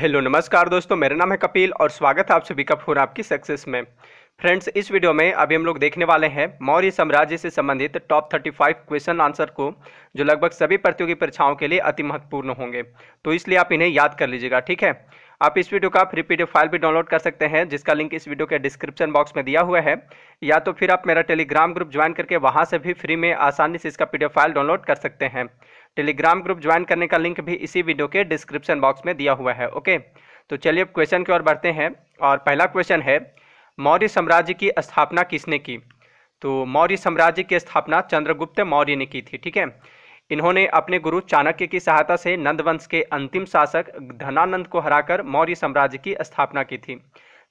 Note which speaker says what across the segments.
Speaker 1: hello नमस्कार दोस्तों मेरा नाम है कपिल और स्वागत है आप सभी का फोन आपकी सक्सेस में फ्रेंड्स इस वीडियो में अभी हम लोग देखने वाले हैं मौर्य साम्राज्य से संबंधित टॉप 35 क्वेश्चन आंसर को जो लगभग सभी प्रतियोगी परीक्षाओं के लिए अति महत्वपूर्ण होंगे तो इसलिए आप इन्हें याद कर लीजिएगा ठीक है आप इस वीडियो का फ्री पी फाइल भी डाउनलोड कर सकते हैं जिसका लिंक इस वीडियो के डिस्क्रिप्शन बॉक्स में दिया हुआ है या तो फिर आप मेरा टेलीग्राम ग्रुप ज्वाइन करके वहाँ से भी फ्री में आसानी से इसका पी फाइल डाउनलोड कर सकते हैं टेलीग्राम ग्रुप ज्वाइन करने का लिंक भी इसी वीडियो के डिस्क्रिप्शन बॉक्स में दिया हुआ है ओके तो चलिए अब क्वेश्चन की ओर बढ़ते हैं और पहला क्वेश्चन है मौर्य साम्राज्य की स्थापना किसने की तो मौर्य साम्राज्य की स्थापना चंद्रगुप्त मौर्य ने की थी ठीक है इन्होंने अपने गुरु चाणक्य की सहायता से नंदवंश के अंतिम शासक धनानंद को हराकर मौर्य साम्राज्य की स्थापना की थी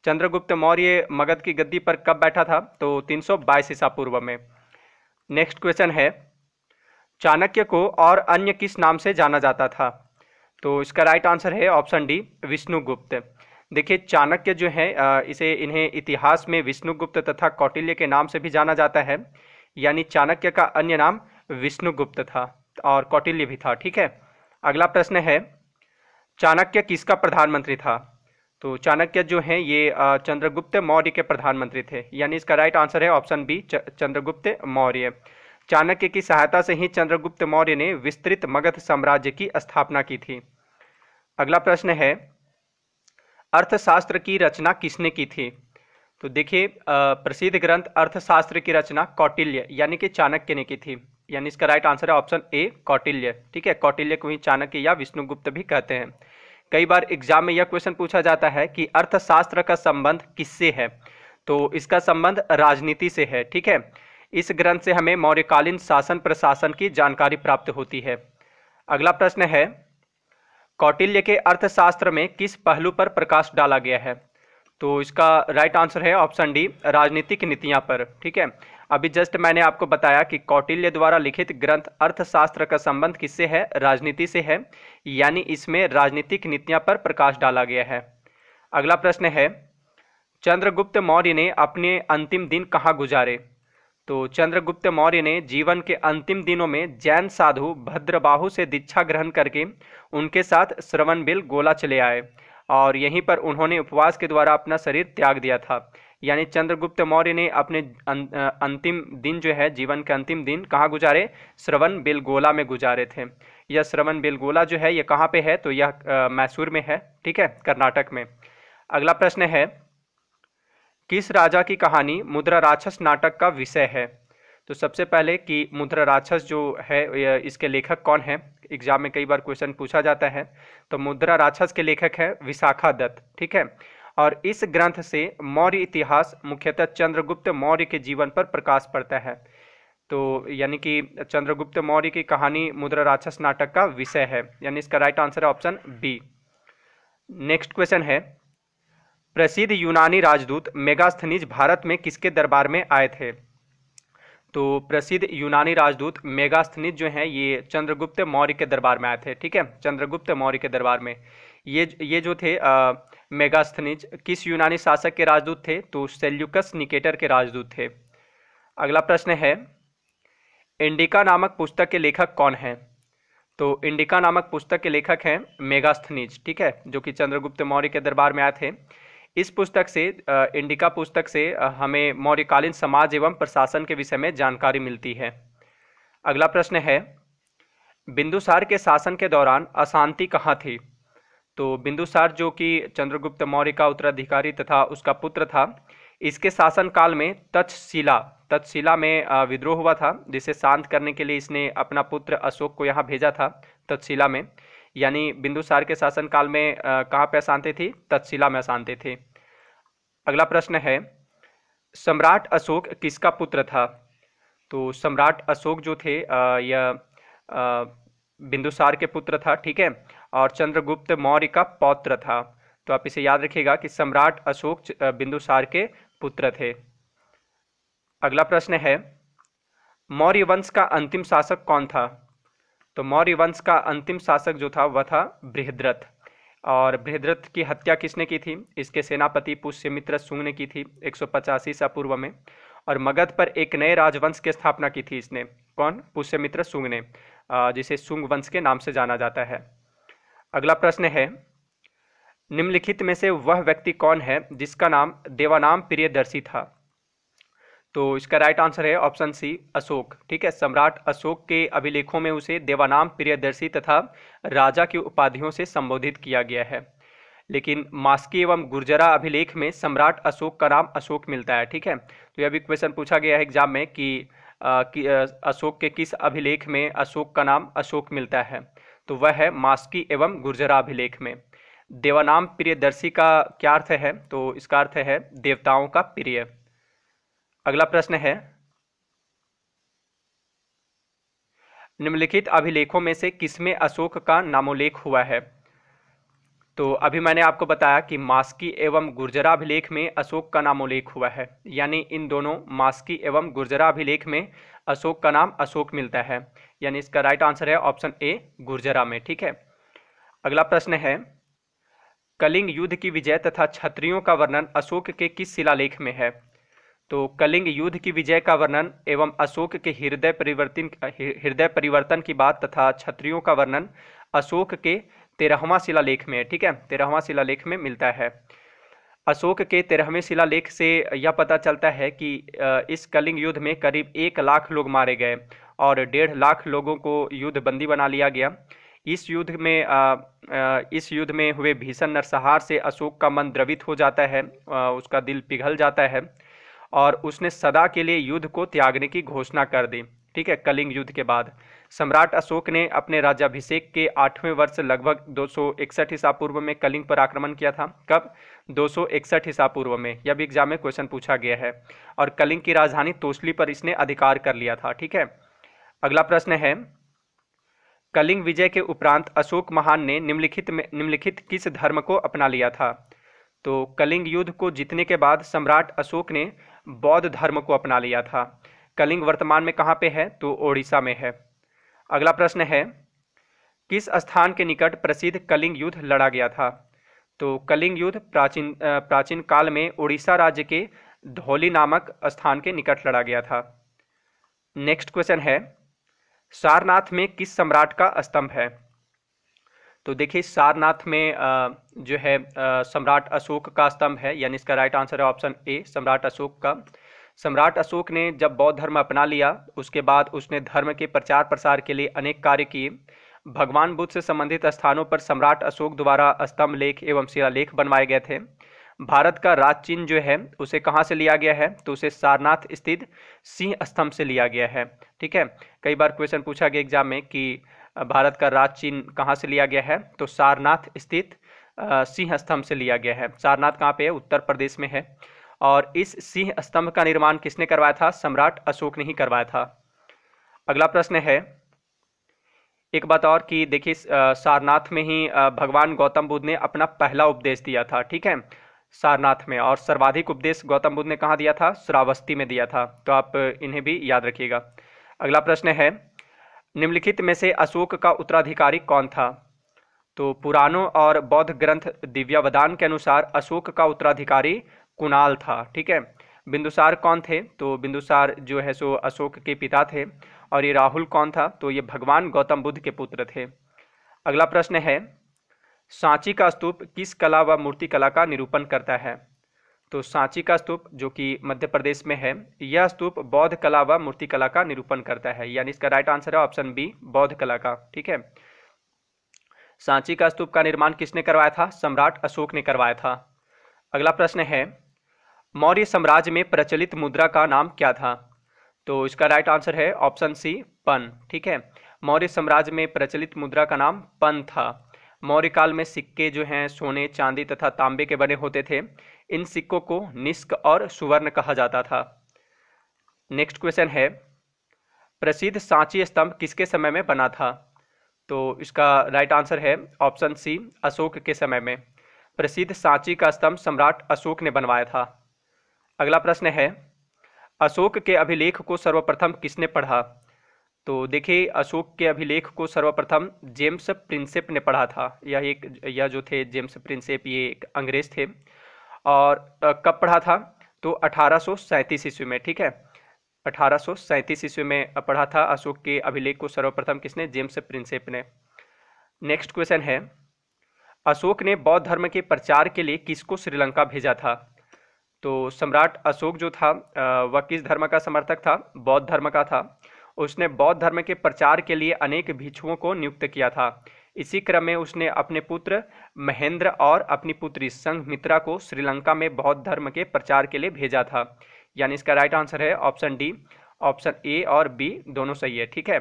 Speaker 1: चंद्रगुप्त मौर्य मगध की गद्दी पर कब बैठा था तो 322 ईसा पूर्व में नेक्स्ट क्वेश्चन है चाणक्य को और अन्य किस नाम से जाना जाता था तो इसका राइट आंसर है ऑप्शन डी विष्णुगुप्त देखिए चाणक्य जो है इसे इन्हें इतिहास में विष्णुगुप्त तथा कौटिल्य के नाम से भी जाना जाता है यानी चाणक्य का अन्य नाम विष्णुगुप्त था और कौटिल्य भी था ठीक है अगला प्रश्न है चाणक्य किसका प्रधानमंत्री था तो चाणक्य जो है ये चंद्रगुप्त मौर्य के प्रधानमंत्री थे यानी इसका राइट आंसर है ऑप्शन बी चंद्रगुप्त मौर्य चाणक्य की सहायता से ही चंद्रगुप्त मौर्य ने विस्तृत मगध साम्राज्य की स्थापना की थी अगला प्रश्न है अर्थशास्त्र की रचना किसने की थी तो देखिए प्रसिद्ध ग्रंथ अर्थशास्त्र की रचना कौटिल्य यानी कि चाणक्य ने की थी यानी इसका राइट आंसर है ऑप्शन ए कौटिल्य ठीक है कौटिल्य को ही चाणक्य या विष्णुगुप्त भी कहते हैं कई बार एग्जाम में यह क्वेश्चन पूछा जाता है कि अर्थशास्त्र का संबंध किससे है तो इसका संबंध राजनीति से है ठीक है इस ग्रंथ से हमें मौर्यकालीन शासन प्रशासन की जानकारी प्राप्त होती है अगला प्रश्न है कौटिल्य के अर्थशास्त्र में किस पहलू पर प्रकाश डाला गया है तो इसका राइट आंसर है ऑप्शन डी राजनीतिक नीतियां पर ठीक है अभी जस्ट मैंने आपको बताया कि कौटिल्य द्वारा लिखित ग्रंथ अर्थशास्त्र का संबंध किससे है राजनीति से है यानी इसमें राजनीतिक नीतियां पर प्रकाश डाला गया है अगला प्रश्न है चंद्रगुप्त मौर्य ने अपने अंतिम दिन कहाँ गुजारे तो चंद्रगुप्त मौर्य ने जीवन के अंतिम दिनों में जैन साधु भद्रबाहु से दीक्षा ग्रहण करके उनके साथ श्रवण बिल गोला चले आए और यहीं पर उन्होंने उपवास के द्वारा अपना शरीर त्याग दिया था यानी चंद्रगुप्त मौर्य ने अपने अं-, अंतिम दिन जो है जीवन के अंतिम दिन कहाँ गुजारे श्रवण बिलगोला में गुजारे थे यह श्रवण बिलगोला जो है यह कहाँ पे है तो यह मैसूर में है ठीक है कर्नाटक में अगला प्रश्न है किस राजा की कहानी मुद्रा राक्षस नाटक का विषय है तो सबसे पहले कि मुद्रा राक्षस जो है इसके लेखक कौन है एग्जाम में कई बार क्वेश्चन पूछा जाता है तो मुद्रा राक्षस के लेखक है विशाखा दत्त ठीक है और इस ग्रंथ से मौर्य इतिहास मुख्यतः चंद्रगुप्त मौर्य के जीवन पर प्रकाश पड़ता है तो यानी कि चंद्रगुप्त मौर्य की कहानी मुद्रा राक्षस नाटक का विषय है यानी इसका राइट आंसर है ऑप्शन बी नेक्स्ट क्वेश्चन है प्रसिद्ध यूनानी राजदूत मेगास्थनीज भारत में किसके दरबार में आए थे तो प्रसिद्ध यूनानी राजदूत मेगास्थनीज जो हैं ये चंद्रगुप्त मौर्य के दरबार में आए थे ठीक है चंद्रगुप्त मौर्य के दरबार में ये ये जो थे आ, मेगास्थनीज किस यूनानी शासक के राजदूत थे तो सेल्यूकस निकेटर के राजदूत थे अगला प्रश्न है इंडिका नामक पुस्तक के लेखक कौन हैं तो इंडिका नामक पुस्तक के लेखक हैं मेगास्थनीज ठीक है जो कि चंद्रगुप्त मौर्य के दरबार में आए थे इस पुस्तक से इंडिका पुस्तक से हमें मौर्यकालीन समाज एवं प्रशासन के विषय में जानकारी मिलती है अगला प्रश्न है बिंदुसार के शासन के दौरान अशांति कहाँ थी तो बिंदुसार जो कि चंद्रगुप्त मौर्य का उत्तराधिकारी तथा उसका पुत्र था इसके शासनकाल में तक्षशिला तक्षशिला में विद्रोह हुआ था जिसे शांत करने के लिए इसने अपना पुत्र अशोक को यहाँ भेजा था तक्षशिला में यानी बिंदुसार के शासनकाल में कहाँ पे अशांति थी तत्शिला में अशांति थी अगला प्रश्न है सम्राट अशोक किसका पुत्र था तो सम्राट अशोक जो थे यह बिंदुसार के पुत्र था ठीक है और चंद्रगुप्त मौर्य का पौत्र था तो आप इसे याद रखिएगा कि सम्राट अशोक बिंदुसार के पुत्र थे अगला प्रश्न है मौर्य वंश का अंतिम शासक कौन था तो मौर्य वंश का अंतिम शासक जो था वह था बृहद्रथ और बृहद्रथ की हत्या किसने की थी इसके सेनापति पुष्यमित्र सुंग ने की थी एक सौ पचासी पूर्व में और मगध पर एक नए राजवंश की स्थापना की थी इसने कौन पुष्यमित्र सुंग ने जिसे सुंग वंश के नाम से जाना जाता है अगला प्रश्न है निम्नलिखित में से वह व्यक्ति कौन है जिसका नाम देवानाम प्रियदर्शी था तो इसका राइट आंसर है ऑप्शन सी अशोक ठीक है सम्राट अशोक के अभिलेखों में उसे देवानाम प्रियदर्शी तथा राजा की उपाधियों से संबोधित किया गया है लेकिन मास्की एवं गुर्जरा अभिलेख में सम्राट अशोक का नाम अशोक मिलता है ठीक है तो यह भी क्वेश्चन पूछा गया है एग्जाम में कि, आ, कि आ, अशोक के किस अभिलेख में अशोक का नाम अशोक मिलता है तो वह है मास्की एवं गुर्जरा अभिलेख में देवानाम प्रियदर्शी का क्या अर्थ है तो इसका अर्थ है देवताओं का प्रिय अगला प्रश्न है निम्नलिखित अभिलेखों में से किसमें अशोक का नामोल्लेख हुआ है तो अभी मैंने आपको बताया कि मास्की एवं गुर्जरा अभिलेख में अशोक का उल्लेख हुआ है यानी इन दोनों मास्की एवं गुर्जरा अभिलेख में अशोक का नाम अशोक मिलता है यानी इसका राइट आंसर है ऑप्शन ए गुर्जरा में ठीक है अगला प्रश्न है कलिंग युद्ध की विजय तथा क्षत्रियों का वर्णन अशोक के किस शिलालेख में है तो कलिंग युद्ध की विजय का वर्णन एवं अशोक के हृदय परिवर्तन हृदय परिवर्तन की बात तथा क्षत्रियों का वर्णन अशोक के तेरहवा शिलालेख में ठीक है तेरहवा शिलालेख में मिलता है अशोक के तेरहवें शिलालेख से यह पता चलता है कि इस कलिंग युद्ध में करीब एक लाख लोग मारे गए और डेढ़ लाख लोगों को युद्ध बंदी बना लिया गया इस युद्ध में आ, इस युद्ध में हुए भीषण नरसहार से अशोक का मन द्रवित हो जाता है उसका दिल पिघल जाता है और उसने सदा के लिए युद्ध को त्यागने की घोषणा कर दी ठीक है कलिंग युद्ध के बाद सम्राट अशोक ने अपने राज्याभिषेक के आठवें वर्ष लगभग दो सौ इकसठ ईसा पूर्व में कलिंग पर आक्रमण किया था कब दो सौ इकसठ ईसा पूर्व में यह भी एग्जाम में क्वेश्चन पूछा गया है और कलिंग की राजधानी तोसली पर इसने अधिकार कर लिया था ठीक है अगला प्रश्न है कलिंग विजय के उपरांत अशोक महान ने निम्नलिखित में निम्नलिखित किस धर्म को अपना लिया था तो कलिंग युद्ध को जीतने के बाद सम्राट अशोक ने बौद्ध धर्म को अपना लिया था कलिंग वर्तमान में कहाँ पे है तो ओडिशा में है अगला प्रश्न है किस स्थान के निकट प्रसिद्ध कलिंग युद्ध लड़ा गया था तो कलिंग युद्ध प्राचीन प्राचीन काल में उड़ीसा राज्य के धौली नामक स्थान के निकट लड़ा गया था नेक्स्ट क्वेश्चन है सारनाथ में किस सम्राट का स्तंभ है तो देखिए सारनाथ में जो है सम्राट अशोक का स्तंभ है यानी इसका राइट आंसर है ऑप्शन ए सम्राट अशोक का सम्राट अशोक ने जब बौद्ध धर्म अपना लिया उसके बाद उसने धर्म के प्रचार प्रसार के लिए अनेक कार्य किए भगवान बुद्ध से संबंधित स्थानों पर सम्राट अशोक द्वारा स्तंभ लेख एवं शिलालेख बनवाए गए थे भारत का राज चिन्ह जो है उसे कहाँ से लिया गया है तो उसे सारनाथ स्थित सिंह स्तंभ से लिया गया है ठीक है कई बार क्वेश्चन पूछा गया एग्जाम में कि भारत का राज चिन्ह कहाँ से लिया गया है तो सारनाथ स्थित सिंह स्तंभ से लिया गया है सारनाथ कहाँ पे है उत्तर प्रदेश में है और इस सिंह स्तंभ का निर्माण किसने करवाया था सम्राट अशोक ने ही करवाया था अगला प्रश्न है एक बात और कि देखिए सारनाथ में ही भगवान गौतम बुद्ध ने अपना पहला उपदेश दिया था ठीक है सारनाथ में और सर्वाधिक उपदेश गौतम बुद्ध ने कहाँ दिया था श्रावस्ती में दिया था तो आप इन्हें भी याद रखिएगा अगला प्रश्न है निम्नलिखित में से अशोक का उत्तराधिकारी कौन था तो पुराणों और बौद्ध ग्रंथ दिव्यावदान के अनुसार अशोक का उत्तराधिकारी कुणाल था ठीक है बिंदुसार कौन थे तो बिंदुसार जो है सो अशोक के पिता थे और ये राहुल कौन था तो ये भगवान गौतम बुद्ध के पुत्र थे अगला प्रश्न है सांची का स्तूप किस कला व मूर्तिकला का निरूपण करता है तो सांची का स्तूप जो कि मध्य प्रदेश में है यह स्तूप बौद्ध कला व मूर्ति कला का निरूपण करता है यानी इसका राइट आंसर है ऑप्शन बी बौद्ध कला का ठीक है सांची का स्तूप का निर्माण किसने करवाया था सम्राट अशोक ने करवाया था अगला प्रश्न है मौर्य साम्राज्य में प्रचलित मुद्रा का नाम क्या था तो इसका राइट आंसर है ऑप्शन सी पन ठीक है मौर्य साम्राज्य में प्रचलित मुद्रा का नाम पन था मौर्य काल में सिक्के जो हैं सोने चांदी तथा तांबे के बने होते थे इन सिक्कों को निष्क और सुवर्ण कहा जाता था नेक्स्ट क्वेश्चन है प्रसिद्ध सांची स्तंभ किसके समय में बना था तो इसका राइट आंसर है ऑप्शन सी अशोक के समय में प्रसिद्ध सांची का स्तंभ सम्राट अशोक ने बनवाया था अगला प्रश्न है अशोक के अभिलेख को सर्वप्रथम किसने पढ़ा तो देखिए अशोक के अभिलेख को सर्वप्रथम जेम्स प्रिंसेप ने पढ़ा था यह एक यह जो थे जेम्स प्रिंसेप ये एक अंग्रेज थे और कब पढ़ा था तो अठारह ईस्वी में ठीक है अठारह ईस्वी में पढ़ा था अशोक के अभिलेख को सर्वप्रथम किसने जेम्स प्रिंसेप ने नेक्स्ट क्वेश्चन है अशोक ने बौद्ध धर्म के प्रचार के लिए किसको श्रीलंका भेजा था तो सम्राट अशोक जो था वह किस धर्म का समर्थक था बौद्ध धर्म का था उसने बौद्ध धर्म के प्रचार के लिए अनेक भिक्षुओं को नियुक्त किया था इसी क्रम में उसने अपने पुत्र महेंद्र और अपनी पुत्री संघमित्रा को श्रीलंका में बौद्ध धर्म के प्रचार के लिए भेजा था यानी इसका राइट आंसर है ऑप्शन डी ऑप्शन ए और बी दोनों सही है ठीक है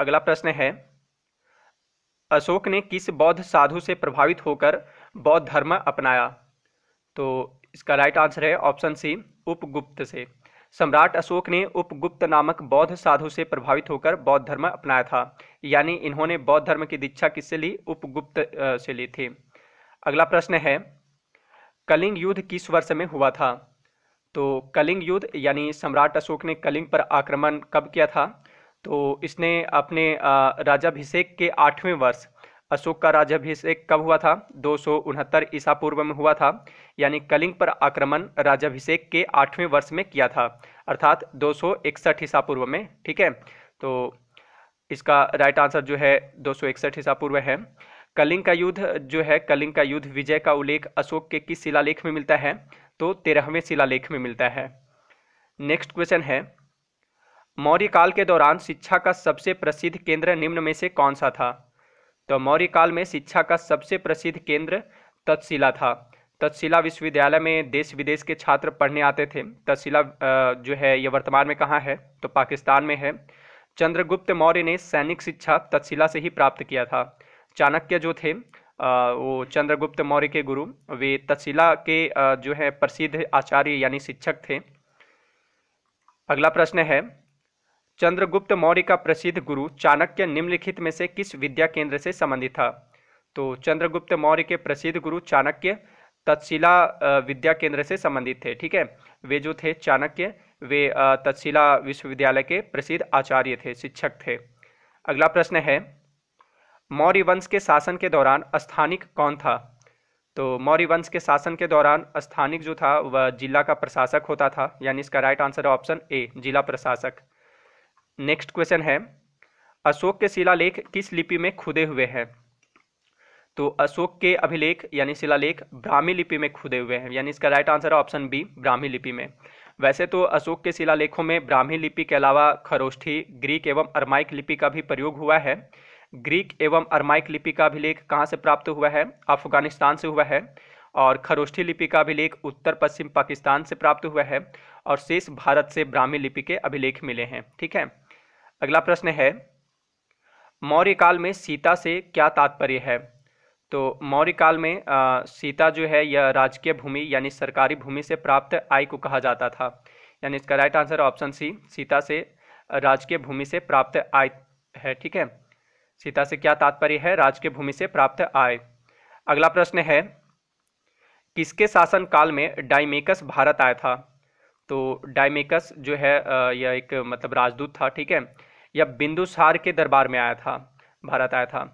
Speaker 1: अगला प्रश्न है अशोक ने किस बौद्ध साधु से प्रभावित होकर बौद्ध धर्म अपनाया तो इसका राइट आंसर है ऑप्शन सी उपगुप्त से सम्राट अशोक ने उपगुप्त नामक बौद्ध साधु से प्रभावित होकर बौद्ध धर्म अपनाया था यानी इन्होंने बौद्ध धर्म की दीक्षा किससे ली उपगुप्त से ली थी अगला प्रश्न है कलिंग युद्ध किस वर्ष में हुआ था तो कलिंग युद्ध यानी सम्राट अशोक ने कलिंग पर आक्रमण कब किया था तो इसने अपने राजाभिषेक के आठवें वर्ष अशोक का राज्याभिषेक कब हुआ था दो सौ ईसा पूर्व में हुआ था यानी कलिंग पर आक्रमण राज्यभिषेक के आठवें वर्ष में किया था अर्थात दो ईसा पूर्व में ठीक है तो इसका राइट आंसर जो है दो ईसा पूर्व है कलिंग का युद्ध जो है कलिंग का युद्ध विजय का उल्लेख अशोक के किस शिलालेख में मिलता है तो तेरहवें शिलालेख में मिलता है नेक्स्ट क्वेश्चन है मौर्य काल के दौरान शिक्षा का सबसे प्रसिद्ध केंद्र निम्न में से कौन सा था तो मौर्य काल में शिक्षा का सबसे प्रसिद्ध केंद्र तत्शिला था तत्शिला विश्वविद्यालय में देश विदेश के छात्र पढ़ने आते थे तत्शिला जो है ये वर्तमान में कहाँ है तो पाकिस्तान में है चंद्रगुप्त मौर्य ने सैनिक शिक्षा तत्शिला से ही प्राप्त किया था चाणक्य जो थे वो चंद्रगुप्त मौर्य के गुरु वे तत्शिला के जो है प्रसिद्ध आचार्य यानी शिक्षक थे अगला प्रश्न है चंद्रगुप्त मौर्य का प्रसिद्ध गुरु चाणक्य निम्नलिखित में से किस विद्या केंद्र से संबंधित था तो चंद्रगुप्त मौर्य के प्रसिद्ध गुरु चाणक्य तत्शिला विद्या केंद्र से संबंधित थे ठीक है वे जो थे चाणक्य वे तत्शिला विश्वविद्यालय के प्रसिद्ध आचार्य थे शिक्षक थे अगला प्रश्न है मौर्य वंश के शासन के दौरान स्थानिक कौन था तो मौर्य वंश के शासन के दौरान स्थानिक जो था वह जिला का प्रशासक होता था यानी इसका राइट आंसर ऑप्शन ए जिला प्रशासक नेक्स्ट क्वेश्चन है अशोक के शिलालेख किस लिपि में खुदे हुए हैं तो अशोक के अभिलेख यानी शिलालेख ब्राह्मी लिपि में खुदे हुए हैं यानी इसका राइट आंसर है ऑप्शन बी ब्राह्मी लिपि में वैसे तो अशोक के शिलालेखों में ब्राह्मी लिपि के अलावा खरोष्ठी ग्रीक एवं अरमाइक लिपि का भी प्रयोग हुआ है ग्रीक एवं अरमाइक लिपि का अभिलेख कहाँ से प्राप्त हुआ है अफगानिस्तान से हुआ है और खरोष्ठी लिपि का अभिलेख उत्तर पश्चिम पाकिस्तान से प्राप्त हुआ है और शेष भारत से ब्राह्मी लिपि के अभिलेख मिले हैं ठीक है अगला प्रश्न है मौर्य काल में सीता से क्या तात्पर्य है तो मौर्य काल में आ, सीता जो है यह राजकीय भूमि यानी सरकारी भूमि से प्राप्त आय को कहा जाता था यानी इसका राइट आंसर ऑप्शन सी सीता से राजकीय भूमि से प्राप्त आय है ठीक है सीता से क्या तात्पर्य है राजकीय भूमि से प्राप्त आय अगला प्रश्न है किसके शासन काल में डाइमेकस भारत आया था तो डाइमेकस जो है यह एक मतलब राजदूत था ठीक है या बिंदुसार के दरबार में आया था भारत आया था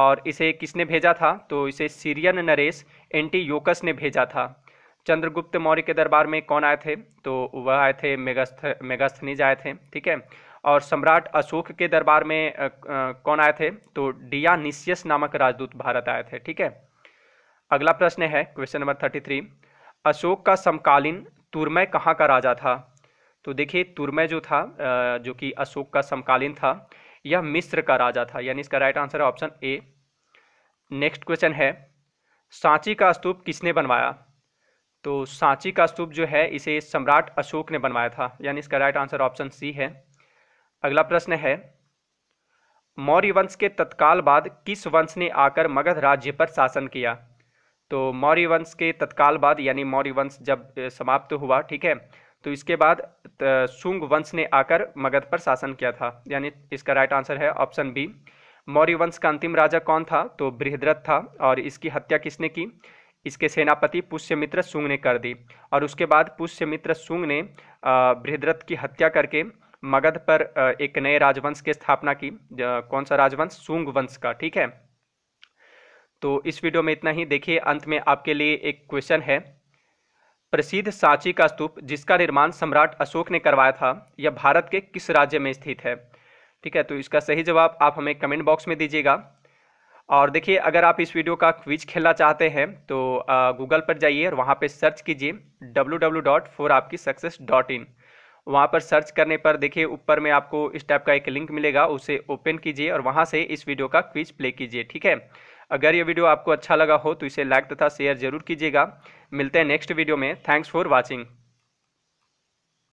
Speaker 1: और इसे किसने भेजा था तो इसे सीरियन नरेश एंटी योकस ने भेजा था चंद्रगुप्त मौर्य के दरबार में कौन आए थे तो वह आए थे मेगास्थ मेगास्थनीज आए थे ठीक है और सम्राट अशोक के दरबार में आ, आ, कौन आए थे तो डियानिसियस नामक राजदूत भारत आए थे ठीक है अगला प्रश्न है question number thirty three Ashoka का समकालीन तुरमय कहाँ का राजा था तो देखिए तुरमय जो था जो कि अशोक का समकालीन था यह मिस्र का राजा था यानी इसका राइट आंसर है ऑप्शन ए नेक्स्ट क्वेश्चन है सांची का स्तूप किसने बनवाया तो सांची का स्तूप जो है इसे सम्राट अशोक ने बनवाया था यानी इसका राइट आंसर ऑप्शन सी है अगला प्रश्न है मौर्य वंश के तत्काल बाद किस वंश ने आकर मगध राज्य पर शासन किया तो मौर्य वंश के तत्काल बाद यानी मौर्य वंश जब समाप्त हुआ ठीक है तो इसके बाद सुंग वंश ने आकर मगध पर शासन किया था यानी इसका राइट आंसर है ऑप्शन बी मौर्य वंश का अंतिम राजा कौन था तो बृहद्रथ था और इसकी हत्या किसने की इसके सेनापति पुष्यमित्र सुंग ने कर दी और उसके बाद पुष्यमित्र सुंग ने बृहद्रथ की हत्या करके मगध पर एक नए राजवंश की स्थापना की कौन सा राजवंश सुंग वंश का ठीक है तो इस वीडियो में इतना ही देखिए अंत में आपके लिए एक क्वेश्चन है प्रसिद्ध सांची का स्तूप जिसका निर्माण सम्राट अशोक ने करवाया था यह भारत के किस राज्य में स्थित है ठीक है तो इसका सही जवाब आप हमें कमेंट बॉक्स में दीजिएगा और देखिए अगर आप इस वीडियो का क्विज खेलना चाहते हैं तो गूगल पर जाइए और वहाँ पर सर्च कीजिए डब्ल्यू डब्ल्यू डॉट फोर आपकी सक्सेस डॉट इन वहाँ पर सर्च करने पर देखिए ऊपर में आपको इस टाइप का एक लिंक मिलेगा उसे ओपन कीजिए और वहाँ से इस वीडियो का क्विज प्ले कीजिए ठीक है अगर ये वीडियो आपको अच्छा लगा हो तो इसे लाइक तथा शेयर जरूर कीजिएगा मिलते हैं नेक्स्ट वीडियो में थैंक्स फॉर वॉचिंग